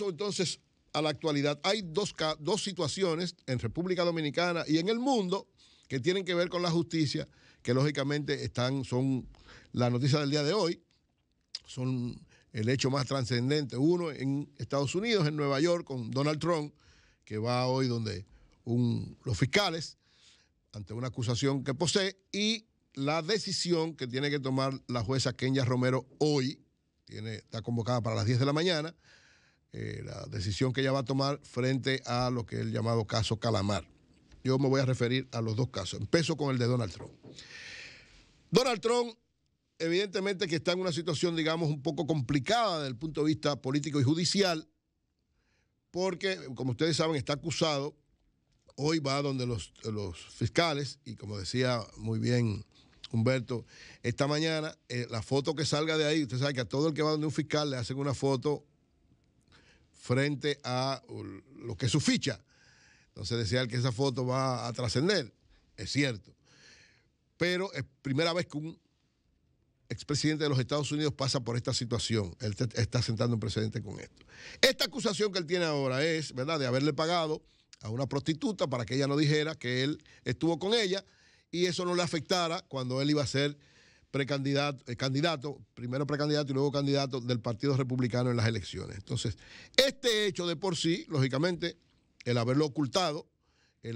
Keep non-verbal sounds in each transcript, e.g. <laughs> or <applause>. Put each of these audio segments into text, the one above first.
entonces a la actualidad. Hay dos, dos situaciones en República Dominicana y en el mundo que tienen que ver con la justicia, que lógicamente están, son la noticia del día de hoy, son el hecho más trascendente. Uno en Estados Unidos, en Nueva York, con Donald Trump, que va hoy donde los fiscales ante una acusación que posee y la decisión que tiene que tomar la jueza Kenya Romero hoy, tiene, está convocada para las 10 de la mañana, eh, la decisión que ella va a tomar frente a lo que es el llamado caso Calamar. Yo me voy a referir a los dos casos. Empezo con el de Donald Trump. Donald Trump, evidentemente que está en una situación, digamos, un poco complicada desde el punto de vista político y judicial, porque, como ustedes saben, está acusado. Hoy va donde los, fiscales, y como decía muy bien Humberto, esta mañana eh, la foto que salga de ahí, usted sabe que a todo el que va donde un fiscal le hacen una foto frente a uh, lo que es su ficha. Entonces decía que esa foto va a trascender, es cierto. Pero es primera vez que un expresidente de los Estados Unidos pasa por esta situación. Él está sentando un precedente con esto. Esta acusación que él tiene ahora es, ¿verdad?, de haberle pagado a una prostituta para que ella no dijera que él estuvo con ella y eso no le afectara cuando él iba a ser precandidato, eh, candidato, primero precandidato y luego candidato del Partido Republicano en las elecciones. Entonces, este hecho de por sí, lógicamente, el haberlo ocultado, eh,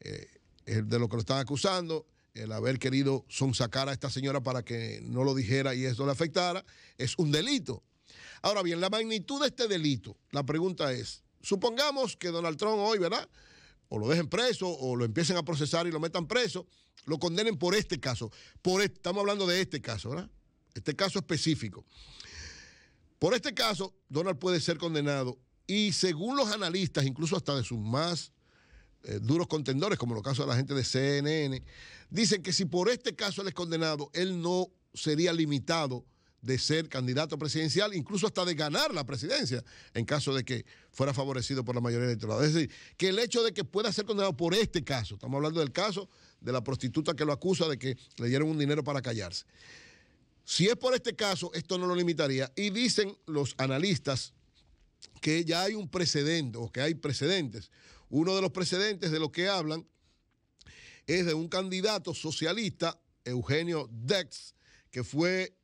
eh, el de lo que lo están acusando, el haber querido sonsacar a esta señora para que no lo dijera y eso le afectara, es un delito. Ahora bien, la magnitud de este delito, la pregunta es, supongamos que Donald Trump hoy, ¿verdad? o lo dejen preso o lo empiecen a procesar y lo metan preso, lo condenen por este caso. Por este, estamos hablando de este caso, ¿verdad? Este caso específico. Por este caso, Donald puede ser condenado y según los analistas, incluso hasta de sus más eh, duros contendores, como en caso casos de la gente de CNN, dicen que si por este caso él es condenado, él no sería limitado de ser candidato presidencial, incluso hasta de ganar la presidencia, en caso de que fuera favorecido por la mayoría electoral. Es decir, que el hecho de que pueda ser condenado por este caso, estamos hablando del caso de la prostituta que lo acusa de que le dieron un dinero para callarse. Si es por este caso, esto no lo limitaría. Y dicen los analistas que ya hay un precedente, o que hay precedentes. Uno de los precedentes de lo que hablan es de un candidato socialista, Eugenio Dex, que fue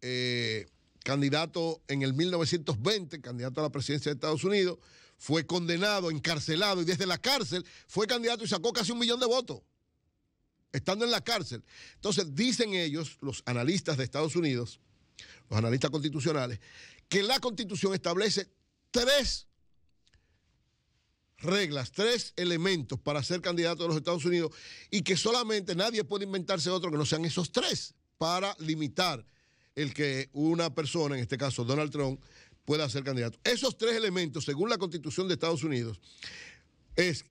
eh, candidato en el 1920, candidato a la presidencia de Estados Unidos, fue condenado, encarcelado y desde la cárcel fue candidato y sacó casi un millón de votos, estando en la cárcel. Entonces dicen ellos, los analistas de Estados Unidos, los analistas constitucionales, que la constitución establece tres reglas, tres elementos para ser candidato a los Estados Unidos y que solamente nadie puede inventarse otro que no sean esos tres para limitar el que una persona, en este caso Donald Trump, pueda ser candidato. Esos tres elementos, según la constitución de Estados Unidos, es,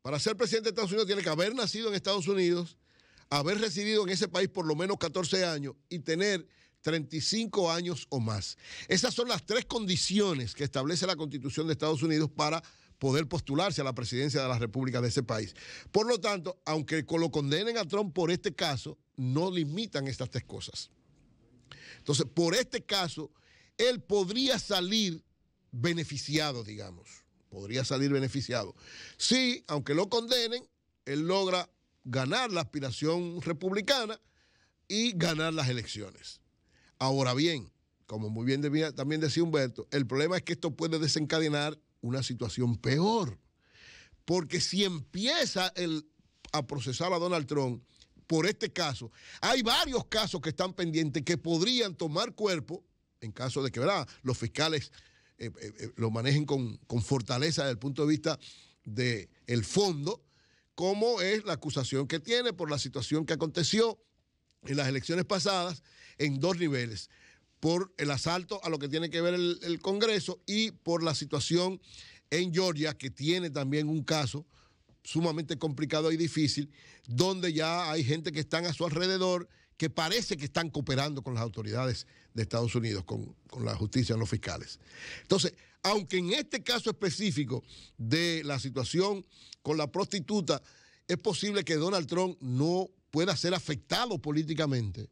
para ser presidente de Estados Unidos tiene que haber nacido en Estados Unidos, haber residido en ese país por lo menos 14 años y tener 35 años o más. Esas son las tres condiciones que establece la constitución de Estados Unidos para poder postularse a la presidencia de la República de ese país. Por lo tanto, aunque lo condenen a Trump por este caso, no limitan estas tres cosas. Entonces, por este caso, él podría salir beneficiado, digamos. Podría salir beneficiado. Sí, aunque lo condenen, él logra ganar la aspiración republicana y ganar las elecciones. Ahora bien, como muy bien también decía Humberto, el problema es que esto puede desencadenar una situación peor. Porque si empieza a procesar a Donald Trump, por este caso. Hay varios casos que están pendientes que podrían tomar cuerpo, en caso de que los fiscales eh, eh, eh, lo manejen con, fortaleza desde el punto de vista del fondo, como es la acusación que tiene por la situación que aconteció en las elecciones pasadas en dos niveles por el asalto a lo que tiene que ver el Congreso y por la situación en Georgia, que tiene también un caso sumamente complicado y difícil, donde ya hay gente que están a su alrededor que parece que están cooperando con las autoridades de Estados Unidos, con, la justicia, los fiscales. Entonces, aunque en este caso específico de la situación con la prostituta, es posible que Donald Trump no pueda ser afectado políticamente,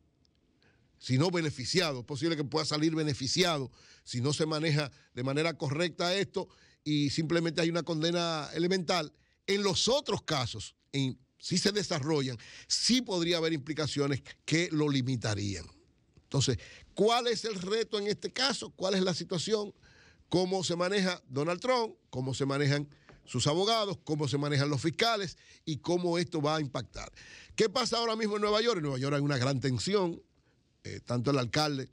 sino beneficiado. Es posible que pueda salir beneficiado si no se maneja de manera correcta esto y simplemente hay una condena elemental. En los otros casos, si se desarrollan, sí podría haber implicaciones que lo limitarían. Entonces, ¿cuál es el reto en este caso? ¿Cuál es la situación? ¿Cómo se maneja Donald Trump? ¿Cómo se manejan sus abogados? ¿Cómo se manejan los fiscales? ¿Y cómo esto va a impactar? ¿Qué pasa ahora mismo en Nueva York? En Nueva York hay una gran tensión. Eh, tanto el alcalde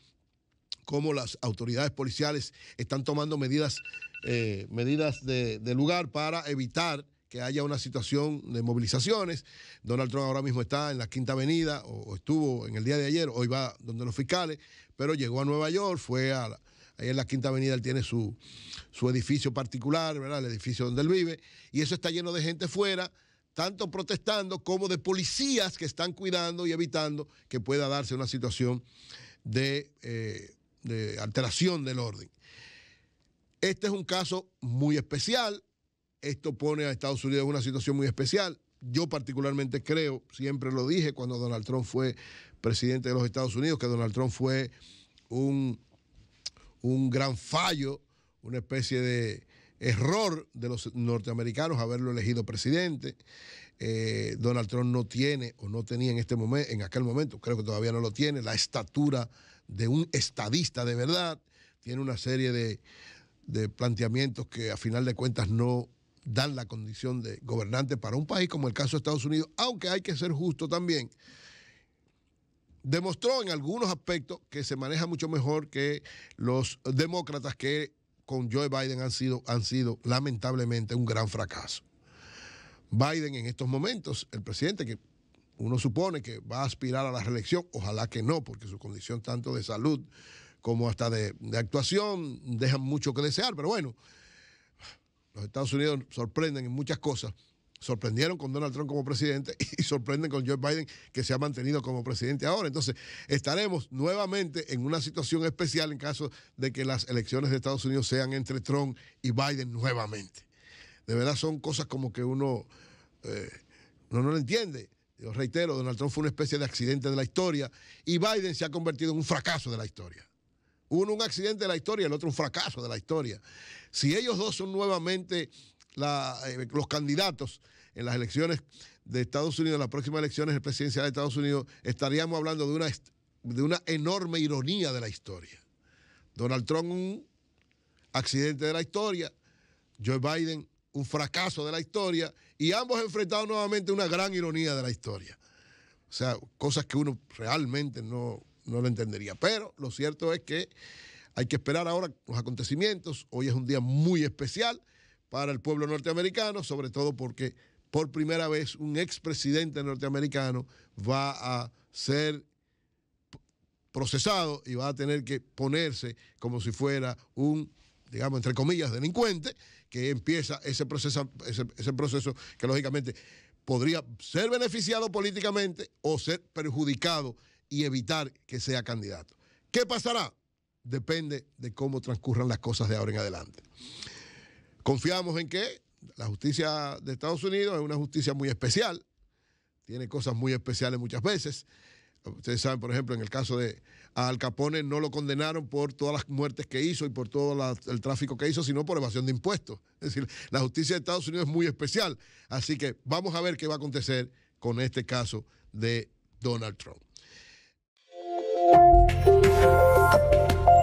como las autoridades policiales están tomando medidas, eh, medidas de lugar para evitar que haya una situación de movilizaciones. Donald Trump ahora mismo está en la Quinta Avenida, o, estuvo en el día de ayer, hoy va donde los fiscales, pero llegó a Nueva York, fue a... Ahí en la Quinta Avenida él tiene su, edificio particular, ¿verdad? El edificio donde él vive. Y eso está lleno de gente fuera, tanto protestando como de policías que están cuidando y evitando que pueda darse una situación de eh, alteración del orden. Este es un caso muy especial esto pone a Estados Unidos en una situación muy especial. Yo particularmente creo, siempre lo dije cuando Donald Trump fue presidente de los Estados Unidos, que Donald Trump fue un, un gran fallo, una especie de error de los norteamericanos haberlo elegido presidente. Eh, Donald Trump no tiene o no tenía en este momento, en aquel momento, creo que todavía no lo tiene, la estatura de un estadista de verdad. Tiene una serie de, de planteamientos que a final de cuentas no dan la condición de gobernante para un país como el caso de Estados Unidos, aunque hay que ser justo también, demostró en algunos aspectos que se maneja mucho mejor que los demócratas que con Joe Biden han sido, han sido lamentablemente un gran fracaso. Biden en estos momentos, el presidente que uno supone que va a aspirar a la reelección, ojalá que no, porque su condición tanto de salud como hasta de, de actuación dejan mucho que desear, pero bueno, los Estados Unidos sorprenden en muchas cosas. Sorprendieron con Donald Trump como presidente <laughs> y sorprenden con Joe Biden que se ha mantenido como presidente ahora. Entonces, estaremos nuevamente en una situación especial en caso de que las elecciones de Estados Unidos sean entre Trump y Biden nuevamente. De verdad son cosas como que uno, eh, no lo entiende. Yo reitero, Donald Trump fue una especie de accidente de la historia y Biden se ha convertido en un fracaso de la historia. Uno un accidente de la historia, el otro un fracaso de la historia. Si ellos dos son nuevamente eh, los candidatos en las elecciones de Estados Unidos, en las próximas elecciones presidenciales de Estados Unidos, estaríamos hablando de una, de una enorme ironía de la historia. Donald Trump, un accidente de la historia, Joe Biden, un fracaso de la historia, y ambos enfrentados nuevamente una gran ironía de la historia. O sea, cosas que uno realmente no no lo entendería. Pero lo cierto es que hay que esperar ahora los acontecimientos. Hoy es un día muy especial para el pueblo norteamericano, sobre todo porque por primera vez un expresidente norteamericano va a ser procesado y va a tener que ponerse como si fuera un, digamos, entre comillas, delincuente, que empieza ese proceso, ese, proceso que lógicamente podría ser beneficiado políticamente o ser perjudicado y evitar que sea candidato. ¿Qué pasará? Depende de cómo transcurran las cosas de ahora en adelante. Confiamos en que la justicia de Estados Unidos es una justicia muy especial, tiene cosas muy especiales muchas veces. Ustedes saben, por ejemplo, en el caso de Al Capone no lo condenaron por todas las muertes que hizo y por todo el tráfico que hizo, sino por evasión de impuestos. Es decir, la justicia de Estados Unidos es muy especial. Así que vamos a ver qué va a acontecer con este caso de Donald Trump. フフフ。